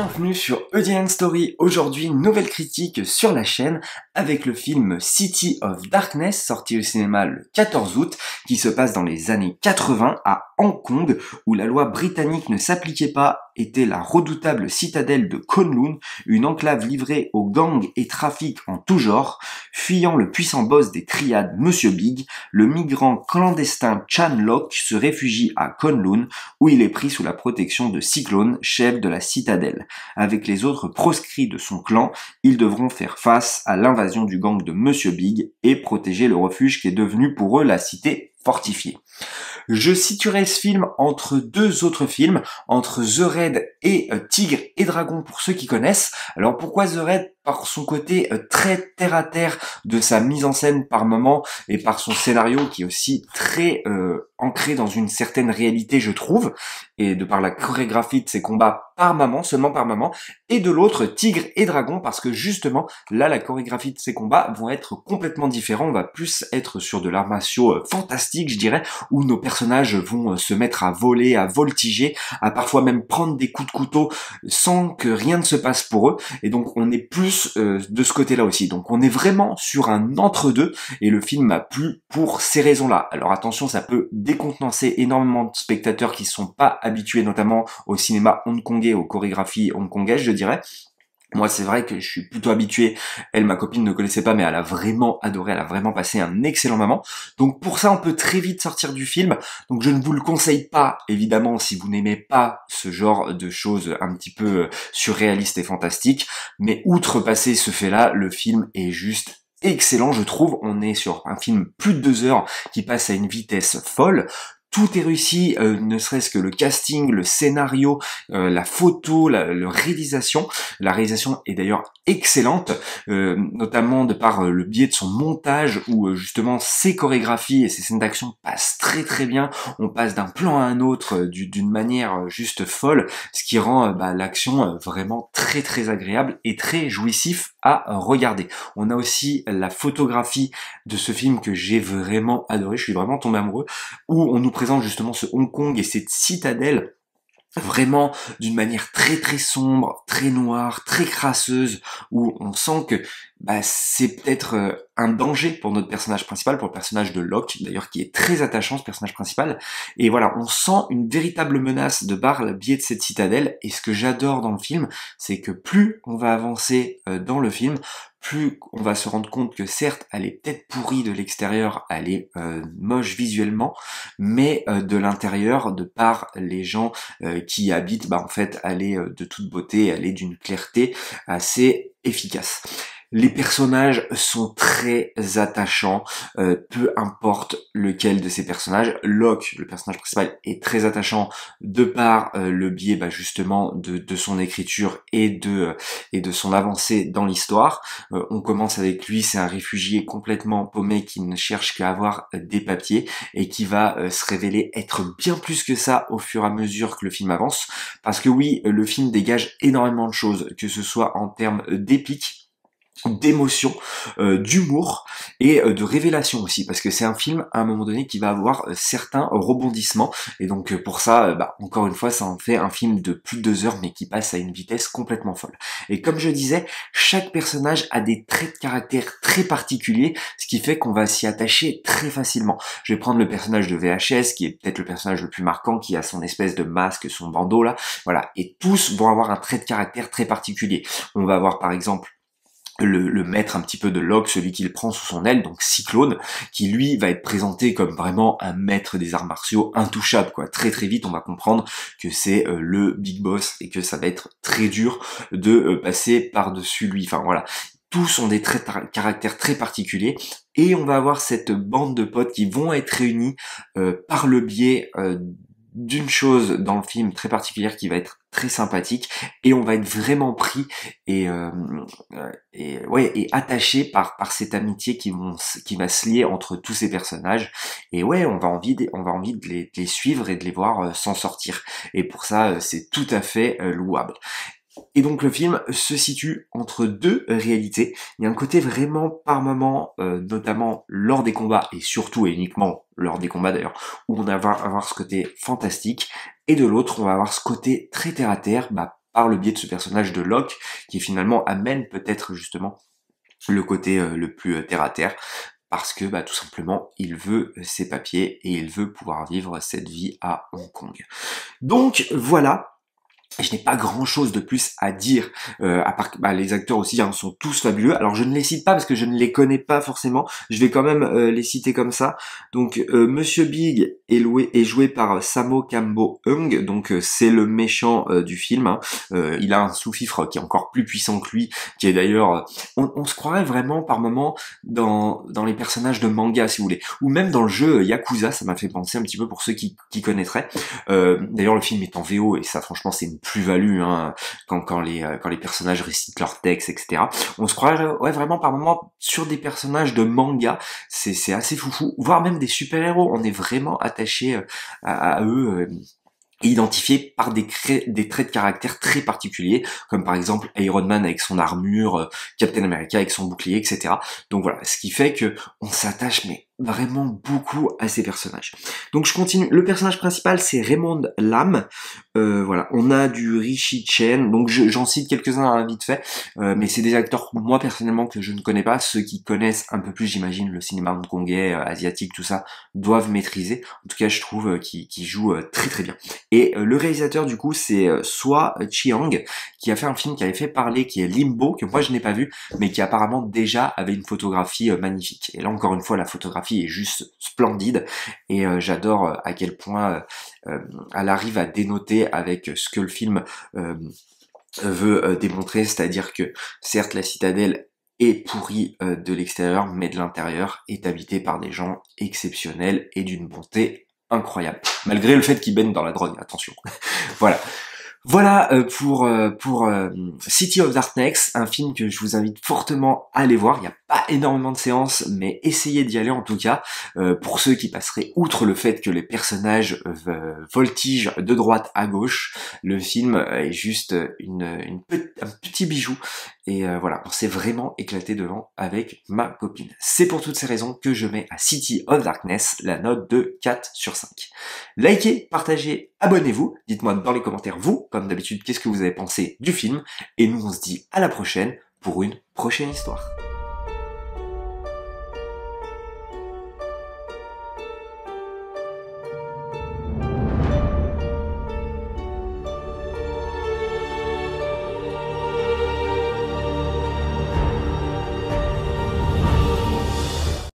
bienvenue sur EDN Story. Aujourd'hui, nouvelle critique sur la chaîne avec le film City of Darkness sorti au cinéma le 14 août qui se passe dans les années 80 à Hong Kong où la loi britannique ne s'appliquait pas était la redoutable citadelle de Kowloon, une enclave livrée aux gangs et trafics en tout genre, fuyant le puissant boss des triades Monsieur Big, le migrant clandestin Chan Lok se réfugie à Kowloon, où il est pris sous la protection de Cyclone, chef de la citadelle. Avec les autres proscrits de son clan, ils devront faire face à l'invasion du gang de Monsieur Big et protéger le refuge qui est devenu pour eux la cité fortifiée. Je situerai ce film entre deux autres films, entre The Red » et euh, Tigre et Dragon pour ceux qui connaissent. Alors pourquoi The par son côté euh, très terre à terre de sa mise en scène par moment et par son scénario qui est aussi très euh, ancré dans une certaine réalité je trouve et de par la chorégraphie de ses combats par maman, seulement par maman et de l'autre Tigre et Dragon parce que justement là la chorégraphie de ses combats vont être complètement différents on va plus être sur de l'armatio fantastique je dirais où nos personnages vont se mettre à voler à voltiger à parfois même prendre des coups couteau sans que rien ne se passe pour eux. Et donc on est plus euh, de ce côté-là aussi. Donc on est vraiment sur un entre-deux et le film m'a plu pour ces raisons-là. Alors attention, ça peut décontenancer énormément de spectateurs qui sont pas habitués notamment au cinéma hongkongais, aux chorégraphies Kongaises je dirais. Moi, c'est vrai que je suis plutôt habitué. Elle, ma copine, ne connaissait pas, mais elle a vraiment adoré. Elle a vraiment passé un excellent moment. Donc, pour ça, on peut très vite sortir du film. Donc, je ne vous le conseille pas, évidemment, si vous n'aimez pas ce genre de choses un petit peu euh, surréalistes et fantastiques. Mais outrepasser ce fait-là, le film est juste excellent, je trouve. On est sur un film plus de deux heures qui passe à une vitesse folle tout est réussi, euh, ne serait-ce que le casting, le scénario, euh, la photo, la, réalisation. La réalisation est d'ailleurs excellente, euh, notamment de par le biais de son montage où justement ses chorégraphies et ses scènes d'action passent très très bien. On passe d'un plan à un autre d'une manière juste folle, ce qui rend bah, l'action vraiment très très agréable et très jouissif à regarder. On a aussi la photographie de ce film que j'ai vraiment adoré, je suis vraiment tombé amoureux, où on nous présente justement ce Hong Kong et cette citadelle vraiment d'une manière très très sombre, très noire, très crasseuse, où on sent que bah, c'est peut-être euh, un danger pour notre personnage principal, pour le personnage de Locke, d'ailleurs qui est très attachant ce personnage principal. Et voilà, on sent une véritable menace de barre le biais de cette citadelle. Et ce que j'adore dans le film, c'est que plus on va avancer euh, dans le film, plus on va se rendre compte que certes, elle est peut-être pourrie de l'extérieur, elle est euh, moche visuellement, mais de l'intérieur, de par les gens qui y habitent, bah en fait, elle est de toute beauté, elle est d'une clarté assez efficace. Les personnages sont très attachants, euh, peu importe lequel de ces personnages. Locke, le personnage principal, est très attachant de par euh, le biais bah, justement de, son écriture et de, euh, et de son avancée dans l'histoire. on commence avec lui, c'est un réfugié complètement paumé qui ne cherche qu'à avoir des papiers et qui va se révéler être bien plus que ça au fur et à mesure que le film avance. Parce que oui, le film dégage énormément de choses, que ce soit en termes d'épique, d'émotion, euh, d'humour et euh, de révélation aussi parce que c'est un film à un moment donné qui va avoir euh, certains rebondissements et donc pour ça bah, encore une fois ça en fait un film de plus de deux heures mais qui passe à une vitesse complètement folle et comme je disais chaque personnage a des traits de caractère très particuliers ce qui fait qu'on va s'y attacher très facilement je vais prendre le personnage de VHS qui est peut-être le personnage le plus marquant qui a son espèce de masque son bandeau là voilà et tous vont avoir un trait de caractère très particulier on va avoir par exemple le, maître un petit peu de Locke, celui qu'il prend sous son aile, donc Cyclone, qui lui va être présenté comme vraiment un maître des arts martiaux intouchable, quoi. Très très vite, on va comprendre que c'est euh, le big boss et que ça va être très dur de euh, passer par-dessus lui. Enfin voilà, tous ont des traits très particuliers et on va avoir cette bande de potes qui vont être réunis euh, par le biais d'une chose dans le film très particulière qui va être très sympathique et on va être vraiment pris euh, euh, et ouais et attaché par par cette amitié qui vont qui va se lier entre tous ces personnages et ouais on va envie de, on va envie de les, suivre et de les voir euh, s'en sortir et pour ça c'est tout à fait louable et donc le film se situe entre deux réalités. Il y a un côté vraiment par moment, euh, notamment lors des combats, et surtout et uniquement lors des combats d'ailleurs, où on va avoir ce côté fantastique, et de l'autre on va avoir ce côté très terre à terre, bah, par le biais de ce personnage de Locke, qui finalement amène peut-être justement le côté euh, le plus euh, terre à terre, parce que bah, tout simplement il veut ses papiers et il veut pouvoir vivre cette vie à Hong Kong. Donc voilà je n'ai pas grand chose de plus à dire. Euh, à part, bah, les acteurs aussi hein, sont tous fabuleux. Alors je ne les cite pas parce que je ne les connais pas forcément. Je vais quand même euh, les citer comme ça. Donc euh, Monsieur Big est, loué, est joué par Samo Kambo Hung. Donc c'est le méchant du film. Hein. il a un sous-fifre qui est encore plus puissant que lui, qui est d'ailleurs. On, se croirait vraiment par moment dans dans les personnages de manga, si vous voulez, ou même dans le jeu Yakuza. Ça m'a fait penser un petit peu pour ceux qui, qui connaîtraient. d'ailleurs le film est en VO et ça franchement c'est plus-value hein, quand, les, euh, quand les personnages récitent leurs textes, etc. On se croirait euh, ouais, vraiment par moments sur des personnages de manga, c'est assez foufou, voire même des super-héros, on est vraiment attaché euh, à, eux identifié par des, des, traits de caractère très particuliers, comme par exemple Iron Man avec son armure, Captain America avec son bouclier, etc. Donc voilà, ce qui fait que on s'attache mais vraiment beaucoup à ces personnages. Donc je continue. Le personnage principal, c'est Raymond Lam. Euh, voilà, on a du Richie Chen. Donc j'en cite quelques-uns hein, vite fait, euh, mais c'est des acteurs moi personnellement que je ne connais pas. Ceux qui connaissent un peu plus, j'imagine, le cinéma hongkongais, euh, asiatique, tout ça, doivent maîtriser. En tout cas, je trouve euh, qu'ils jouent euh, très très bien. Et le réalisateur du coup, c'est Soi Chiang, qui a fait un film qui avait fait parler, qui est Limbo, que moi je n'ai pas vu, mais qui apparemment déjà avait une photographie magnifique. Et là encore une fois, la photographie est juste splendide et euh, j'adore euh, à quel point euh, elle arrive à dénoter avec ce que le film veut démontrer, c'est-à-dire que certes la citadelle est pourrie de l'extérieur, mais de l'intérieur est habitée par des gens exceptionnels et d'une bonté incroyable. Malgré le fait qu'ils baignent dans la drogue, attention. voilà. Voilà euh, pour euh, pour euh, City of Darkness, un film que je vous invite fortement à aller voir. Il n'y a pas énormément de séances, mais essayez d'y aller en tout cas. Pour ceux qui passeraient outre le fait que les personnages voltigent de droite à gauche, le film est juste une, une un petit bijou et euh, voilà, on s'est vraiment éclaté devant avec ma copine. C'est pour toutes ces raisons que je mets à City of Darkness la note de 4 sur 5. Likez, partagez, abonnez-vous. Dites-moi dans les commentaires, vous, comme d'habitude, qu'est-ce que vous avez pensé du film. Et nous, on se dit à la prochaine pour une prochaine histoire.